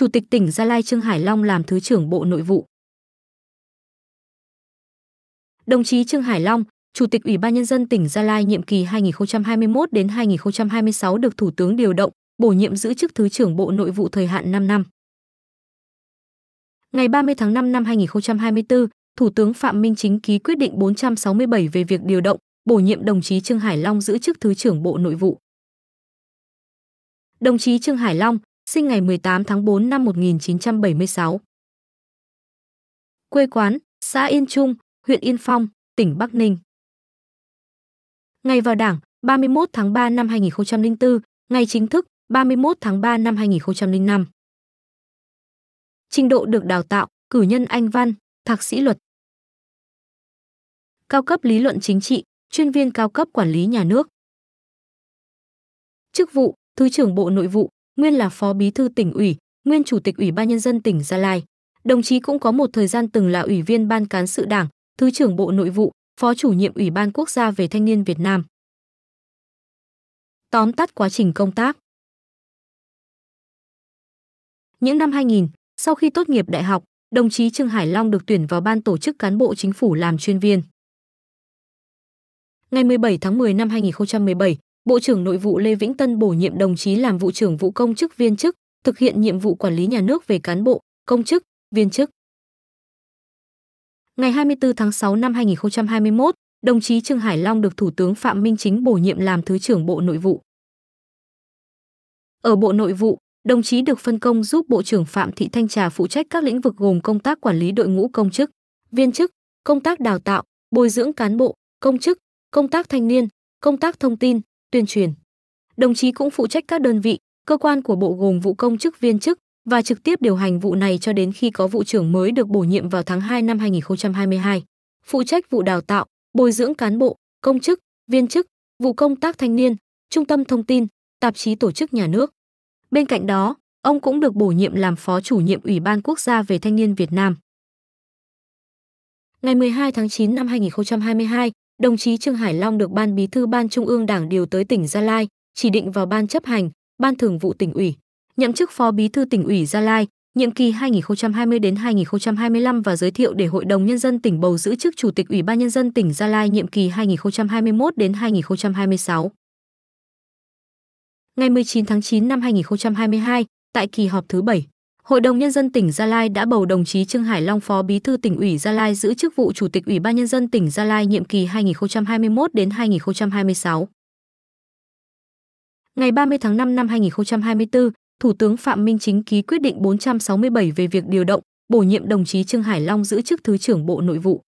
Chủ tịch tỉnh Gia Lai Trương Hải Long làm Thứ trưởng Bộ Nội vụ. Đồng chí Trương Hải Long, Chủ tịch Ủy ban Nhân dân tỉnh Gia Lai nhiệm kỳ 2021 đến 2026 được Thủ tướng điều động, bổ nhiệm giữ chức Thứ trưởng Bộ Nội vụ thời hạn 5 năm. Ngày 30 tháng 5 năm 2024, Thủ tướng Phạm Minh Chính ký quyết định 467 về việc điều động, bổ nhiệm đồng chí Trương Hải Long giữ chức Thứ trưởng Bộ Nội vụ. Đồng chí Trương Hải Long, sinh ngày 18 tháng 4 năm 1976. Quê quán, xã Yên Trung, huyện Yên Phong, tỉnh Bắc Ninh. Ngày vào Đảng, 31 tháng 3 năm 2004, ngày chính thức 31 tháng 3 năm 2005. Trình độ được đào tạo, cử nhân Anh văn, thạc sĩ luật. Cao cấp lý luận chính trị, chuyên viên cao cấp quản lý nhà nước. Chức vụ: Thứ trưởng Bộ Nội vụ, nguyên là phó bí thư tỉnh ủy, nguyên chủ tịch Ủy ban nhân dân tỉnh Gia Lai. Đồng chí cũng có một thời gian từng là ủy viên ban cán sự Đảng, thứ trưởng Bộ Nội vụ, phó chủ nhiệm Ủy ban quốc gia về thanh niên Việt Nam. Tóm tắt quá trình công tác. Những năm 2000, sau khi tốt nghiệp đại học, đồng chí Trương Hải Long được tuyển vào ban tổ chức cán bộ chính phủ làm chuyên viên. Ngày 17 tháng 10 năm 2017, Bộ trưởng Nội vụ Lê Vĩnh Tân bổ nhiệm đồng chí làm vụ trưởng vụ công chức viên chức, thực hiện nhiệm vụ quản lý nhà nước về cán bộ, công chức, viên chức. Ngày 24 tháng 6 năm 2021, đồng chí Trương Hải Long được Thủ tướng Phạm Minh Chính bổ nhiệm làm Thứ trưởng Bộ Nội vụ. Ở Bộ Nội vụ, đồng chí được phân công giúp Bộ trưởng Phạm Thị Thanh Trà phụ trách các lĩnh vực gồm công tác quản lý đội ngũ công chức, viên chức, công tác đào tạo, bồi dưỡng cán bộ, công chức, công tác thanh niên, công tác thông tin, tuyên truyền. Đồng chí cũng phụ trách các đơn vị, cơ quan của bộ gồm vụ công chức viên chức và trực tiếp điều hành vụ này cho đến khi có vụ trưởng mới được bổ nhiệm vào tháng 2 năm 2022. Phụ trách vụ đào tạo, bồi dưỡng cán bộ, công chức, viên chức, vụ công tác thanh niên, trung tâm thông tin, tạp chí tổ chức nhà nước. Bên cạnh đó, ông cũng được bổ nhiệm làm phó chủ nhiệm Ủy ban Quốc gia về Thanh niên Việt Nam. Ngày 12 tháng 9 năm 2022, đồng chí Trương Hải Long được Ban Bí thư Ban Trung ương Đảng điều tới tỉnh Gia Lai, chỉ định vào Ban chấp hành, Ban thường vụ tỉnh ủy, nhậm chức Phó Bí thư tỉnh ủy Gia Lai, nhiệm kỳ 2020 đến 2025 và giới thiệu để Hội đồng nhân dân tỉnh bầu giữ chức Chủ tịch Ủy ban nhân dân tỉnh Gia Lai nhiệm kỳ 2021 đến 2026. Ngày 19 tháng 9 năm 2022, tại kỳ họp thứ 7, Hội đồng Nhân dân tỉnh Gia Lai đã bầu đồng chí Trương Hải Long Phó Bí thư tỉnh ủy Gia Lai giữ chức vụ Chủ tịch Ủy ban Nhân dân tỉnh Gia Lai nhiệm kỳ 2021 đến 2026. Ngày 30 tháng 5 năm 2024, Thủ tướng Phạm Minh Chính ký quyết định 467 về việc điều động, bổ nhiệm đồng chí Trương Hải Long giữ chức Thứ trưởng Bộ Nội vụ.